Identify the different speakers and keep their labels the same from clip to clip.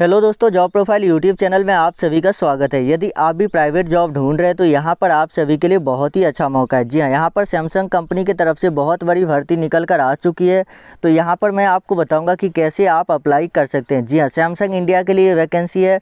Speaker 1: hello दोस्तों job profile YouTube channel में आप सभी का स्वागत है यदि आप भी प्राइवेट जॉब ढूंढ रहे हैं तो यहाँ पर आप सभी के लिए बहुत ही अच्छा मौका है जी हाँ यहाँ पर सैमसंग कंपनी की तरफ से बहुत बड़ी भर्ती निकल कर आ चुकी है तो यहाँ पर मैं आपको बताऊँगा कि कैसे आप अप्लाई कर सकते हैं जी हाँ सैमसंग इंडिया के लिए वैकेंसी है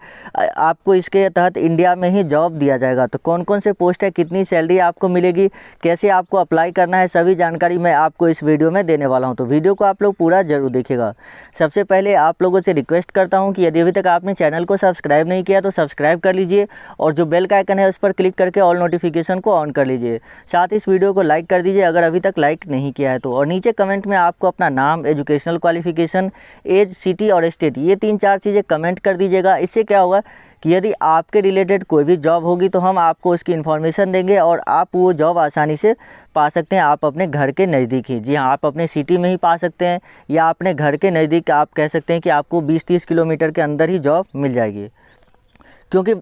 Speaker 1: आपको इसके तहत इंडिया में ही जॉब दिया जाएगा तो कौन कौन से पोस्ट है कितनी सैलरी आपको मिलेगी कैसे आपको अप्लाई करना है सभी जानकारी मैं आपको इस वीडियो में देने वाला हूँ तो वीडियो को आप लोग पूरा जरूर देखेगा सबसे पहले आप लोगों से रिक्वेस्ट करता हूँ कि यदि यदि अभी तक आपने चैनल को सब्सक्राइब नहीं किया तो सब्सक्राइब कर लीजिए और जो बेल का आइकन है उस पर क्लिक करके ऑल नोटिफिकेशन को ऑन कर लीजिए साथ इस वीडियो को लाइक कर दीजिए अगर अभी तक लाइक नहीं किया है तो और नीचे कमेंट में आपको अपना नाम एजुकेशनल क्वालिफिकेशन एज सिटी और स्टेट ये तीन चार चीज़ें कमेंट कर दीजिएगा इससे क्या होगा कि यदि आपके रिलेटेड कोई भी जॉब होगी तो हम आपको उसकी इन्फॉर्मेशन देंगे और आप वो जॉब आसानी से पा सकते हैं आप अपने घर के नज़दीक ही जी हाँ आप अपने सिटी में ही पा सकते हैं या अपने घर के नज़दीक आप कह सकते हैं कि आपको बीस तीस किलोमीटर के अंदर ही जॉब मिल जाएगी क्योंकि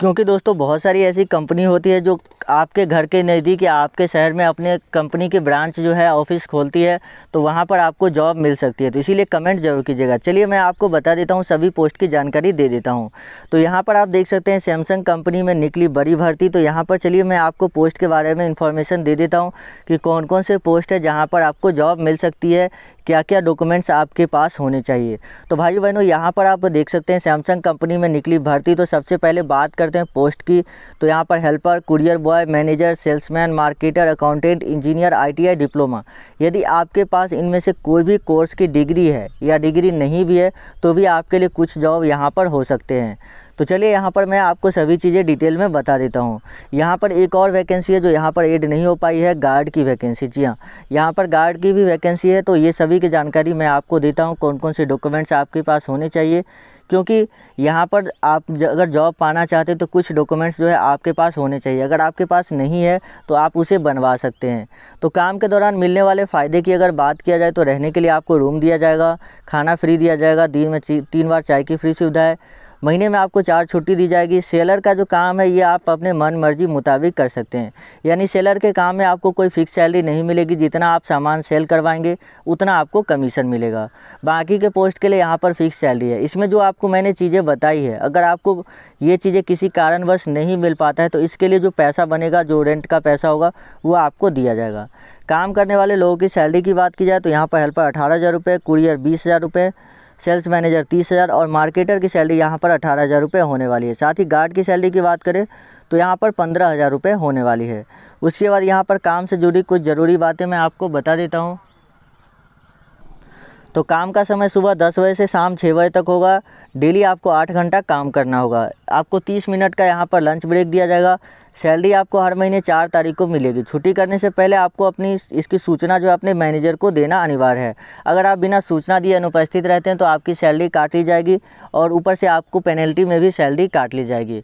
Speaker 1: क्योंकि दोस्तों बहुत सारी ऐसी कंपनी होती है जो आपके घर के नज़दीक या आपके शहर में अपने कंपनी के ब्रांच जो है ऑफिस खोलती है तो वहाँ पर आपको जॉब मिल सकती है तो इसीलिए कमेंट जरूर कीजिएगा चलिए मैं आपको बता देता हूँ सभी पोस्ट की जानकारी दे देता हूँ तो यहाँ पर आप देख सकते हैं सैमसंग कंपनी में निकली बड़ी भर्ती तो यहाँ पर चलिए मैं आपको पोस्ट के बारे में इन्फॉर्मेशन दे देता हूँ कि कौन कौन से पोस्ट है जहाँ पर आपको जॉब मिल सकती है क्या क्या डॉक्यूमेंट्स आपके पास होने चाहिए तो भाई बहनों यहाँ पर आप देख सकते हैं सैमसंग कंपनी में निकली भर्ती तो सबसे पहले बात कर करते हैं पोस्ट की तो यहाँ पर helper courier boy manager salesman marketer accountant engineer ITI diploma यदि आपके पास इनमें से कोई भी कोर्स की डिग्री है या डिग्री नहीं भी है तो भी आपके लिए कुछ जॉब यहाँ पर हो सकते हैं तो चलिए यहाँ पर मैं आपको सभी चीज़ें डिटेल में बता देता हूँ यहाँ पर एक और वैकेंसी है जो यहाँ पर एड नहीं हो पाई है गार्ड की वैकेंसी जी हाँ यहाँ पर गार्ड की भी वैकेंसी है तो ये सभी की जानकारी मैं आपको देता हूँ कौन कौन से डॉक्यूमेंट्स आपके पास होने चाहिए क्योंकि यहाँ पर आप अगर जॉब पाना चाहते तो कुछ डॉक्यूमेंट्स जो है आपके पास होने चाहिए अगर आपके पास नहीं है तो आप उसे बनवा सकते हैं तो काम के दौरान मिलने वाले फ़ायदे की अगर बात किया जाए तो रहने के लिए आपको रूम दिया जाएगा खाना फ्री दिया जाएगा दिन में तीन बार चाय की फ्री सुविधा है महीने में आपको चार छुट्टी दी जाएगी सेलर का जो काम है ये आप अपने मन मर्जी मुताबिक कर सकते हैं यानी सेलर के काम में आपको कोई फिक्स सैलरी नहीं मिलेगी जितना आप सामान सेल करवाएंगे उतना आपको कमीशन मिलेगा बाकी के पोस्ट के लिए यहाँ पर फिक्स सैलरी है इसमें जो आपको मैंने चीज़ें बताई है अगर आपको ये चीज़ें किसी कारणवश नहीं मिल पाता है तो इसके लिए जो पैसा बनेगा जो रेंट का पैसा होगा वो आपको दिया जाएगा काम करने वाले लोगों की सैलरी की बात की जाए तो यहाँ पर हेल्पर अठारह हज़ार रुपये कुरियर बीस हज़ार रुपये सेल्स मैनेजर तीस हज़ार और मार्केटर की सैलरी यहाँ पर अठारह हज़ार रुपये होने वाली है साथ ही गार्ड की सैलरी की बात करें तो यहाँ पर पंद्रह हज़ार रुपये होने वाली है उसके बाद यहाँ पर काम से जुड़ी कुछ ज़रूरी बातें मैं आपको बता देता हूँ तो काम का समय सुबह दस बजे से शाम छः बजे तक होगा डेली आपको आठ घंटा काम करना होगा आपको तीस मिनट का यहाँ पर लंच ब्रेक दिया जाएगा सैलरी आपको हर महीने चार तारीख को मिलेगी छुट्टी करने से पहले आपको अपनी इसकी सूचना जो है अपने मैनेजर को देना अनिवार्य है अगर आप बिना सूचना दिए अनुपस्थित रहते हैं तो आपकी सैलरी काट ली जाएगी और ऊपर से आपको पेनल्टी में भी सैलरी काट ली जाएगी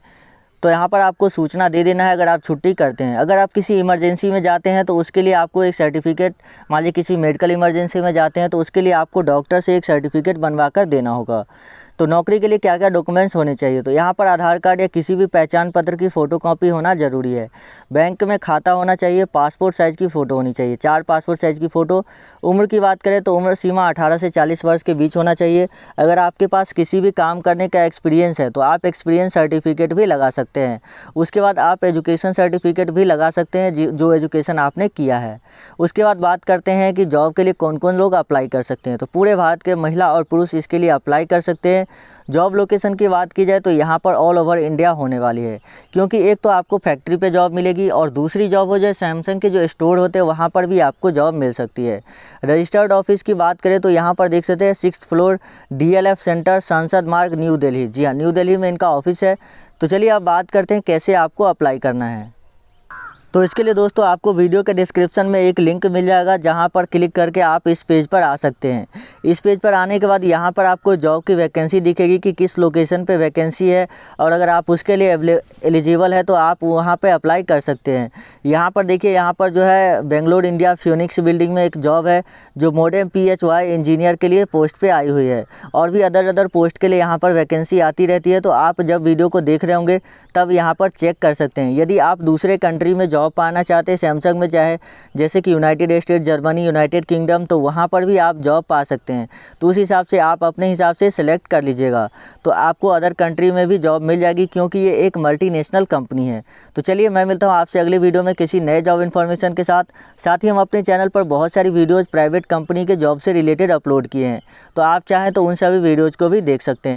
Speaker 1: तो यहाँ पर आपको सूचना दे देना है अगर आप छुट्टी करते हैं अगर आप किसी इमरजेंसी में जाते हैं तो उसके लिए आपको एक सर्टिफिकेट मान लीजिए किसी मेडिकल इमरजेंसी में जाते हैं तो उसके लिए आपको डॉक्टर से एक सर्टिफिकेट बनवा कर देना होगा तो नौकरी के लिए क्या क्या डॉक्यूमेंट्स होने चाहिए तो यहाँ पर आधार कार्ड या किसी भी पहचान पत्र की फ़ोटोकॉपी होना ज़रूरी है बैंक में खाता होना चाहिए पासपोर्ट साइज़ की फ़ोटो होनी चाहिए चार पासपोर्ट साइज़ की फ़ोटो उम्र की बात करें तो उम्र सीमा 18 से 40 वर्ष के बीच होना चाहिए अगर आपके पास किसी भी काम करने का एक्सपीरियंस है तो आप एक्सपीरियंस सर्टिफिकेट भी लगा सकते सकते हैं उसके बाद आप एजुकेशन सर्टिफिकेट भी लगा सकते हैं जो एजुकेशन आपने किया है उसके बाद बात करते हैं कि जॉब के लिए कौन कौन लोग अप्लाई कर सकते हैं तो पूरे भारत के महिला और पुरुष इसके लिए अप्लाई कर सकते हैं जॉब लोकेशन की बात की जाए तो यहाँ पर ऑल ओवर इंडिया होने वाली है क्योंकि एक तो आपको फैक्ट्री पे जॉब मिलेगी और दूसरी जॉब हो जाए सैमसंग के जो स्टोर होते हैं वहाँ पर भी आपको जॉब मिल सकती है रजिस्टर्ड ऑफिस की बात करें तो यहाँ पर देख सकते हैं सिक्स फ्लोर डी सेंटर संसद मार्ग न्यू दिल्ली जी हाँ न्यू दिल्ली में इनका ऑफिस है तो चलिए अब बात करते हैं कैसे आपको अप्लाई करना है तो इसके लिए दोस्तों आपको वीडियो के डिस्क्रिप्शन में एक लिंक मिल जाएगा जहां पर क्लिक करके आप इस पेज पर आ सकते हैं इस पेज पर आने के बाद यहां पर आपको जॉब की वैकेंसी दिखेगी कि किस लोकेशन पे वैकेंसी है और अगर आप उसके लिए एलिजिबल है तो आप वहां पे अप्लाई कर सकते हैं यहां पर देखिए यहाँ पर जो है बेंगलोर इंडिया फ्यूनिक्स बिल्डिंग में एक जॉब है जो मॉडर्न पी इंजीनियर के लिए पोस्ट पर आई हुई है और भी अदर अदर पोस्ट के लिए यहाँ पर वैकेंसी आती रहती है तो आप जब वीडियो को देख रहे होंगे तब यहाँ पर चेक कर सकते हैं यदि आप दूसरे कंट्री में जॉब जॉब पाना चाहते हैं सैमसंग में चाहे जैसे कि United State Germany United Kingdom तो वहाँ पर भी आप जॉब पा सकते हैं तो उस हिसाब से आप अपने हिसाब से सिलेक्ट कर लीजिएगा तो आपको अदर कंट्री में भी जॉब मिल जाएगी क्योंकि ये एक मल्टीनेशनल कंपनी है तो चलिए मैं मिलता हूँ आपसे अगले वीडियो में किसी नए जॉब इन्फॉर्मेशन के साथ साथ ही हम अपने चैनल पर बहुत सारी वीडियोज़ प्राइवेट कंपनी के जॉब से रिलेटेड अपलोड किए हैं तो आप चाहें तो उन सभी वीडियोज़ को भी देख सकते हैं